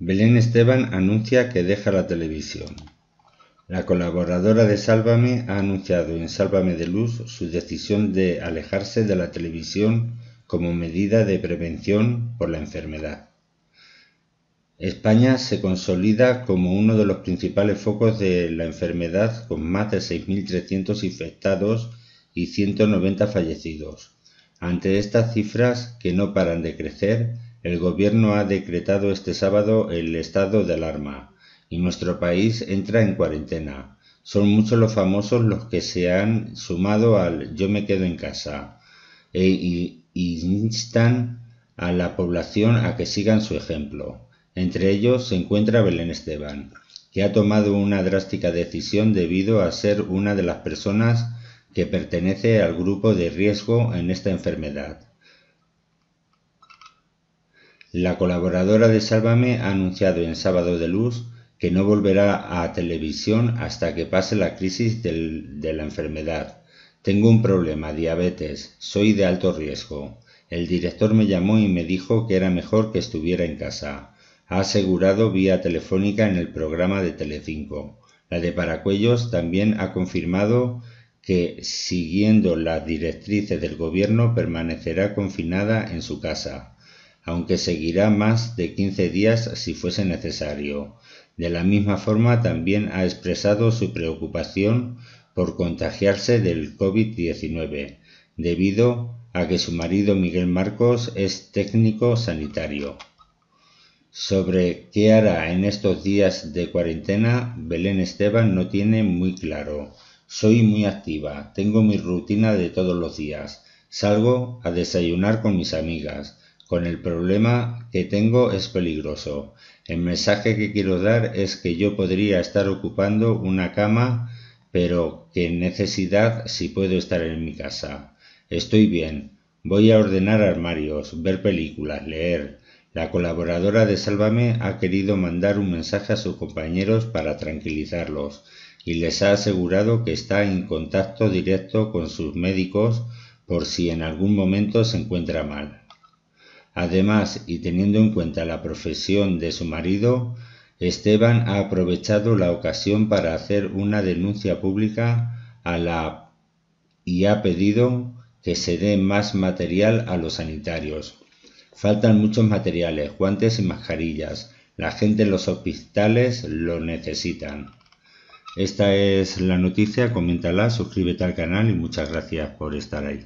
Belén Esteban anuncia que deja la televisión. La colaboradora de Sálvame ha anunciado en Sálvame de Luz su decisión de alejarse de la televisión como medida de prevención por la enfermedad. España se consolida como uno de los principales focos de la enfermedad con más de 6.300 infectados y 190 fallecidos. Ante estas cifras que no paran de crecer, el gobierno ha decretado este sábado el estado de alarma y nuestro país entra en cuarentena. Son muchos los famosos los que se han sumado al yo me quedo en casa e instan a la población a que sigan su ejemplo. Entre ellos se encuentra Belén Esteban, que ha tomado una drástica decisión debido a ser una de las personas que pertenece al grupo de riesgo en esta enfermedad. La colaboradora de Sálvame ha anunciado en Sábado de Luz que no volverá a televisión hasta que pase la crisis de la enfermedad. Tengo un problema, diabetes, soy de alto riesgo. El director me llamó y me dijo que era mejor que estuviera en casa. Ha asegurado vía telefónica en el programa de Telecinco. La de Paracuellos también ha confirmado que, siguiendo las directrices del gobierno, permanecerá confinada en su casa aunque seguirá más de 15 días si fuese necesario. De la misma forma, también ha expresado su preocupación por contagiarse del COVID-19, debido a que su marido Miguel Marcos es técnico sanitario. Sobre qué hará en estos días de cuarentena, Belén Esteban no tiene muy claro. Soy muy activa, tengo mi rutina de todos los días, salgo a desayunar con mis amigas, con el problema que tengo es peligroso. El mensaje que quiero dar es que yo podría estar ocupando una cama, pero que necesidad si puedo estar en mi casa. Estoy bien. Voy a ordenar armarios, ver películas, leer. La colaboradora de Sálvame ha querido mandar un mensaje a sus compañeros para tranquilizarlos y les ha asegurado que está en contacto directo con sus médicos por si en algún momento se encuentra mal. Además, y teniendo en cuenta la profesión de su marido, Esteban ha aprovechado la ocasión para hacer una denuncia pública a la y ha pedido que se dé más material a los sanitarios. Faltan muchos materiales, guantes y mascarillas. La gente en los hospitales lo necesitan. Esta es la noticia, coméntala, suscríbete al canal y muchas gracias por estar ahí.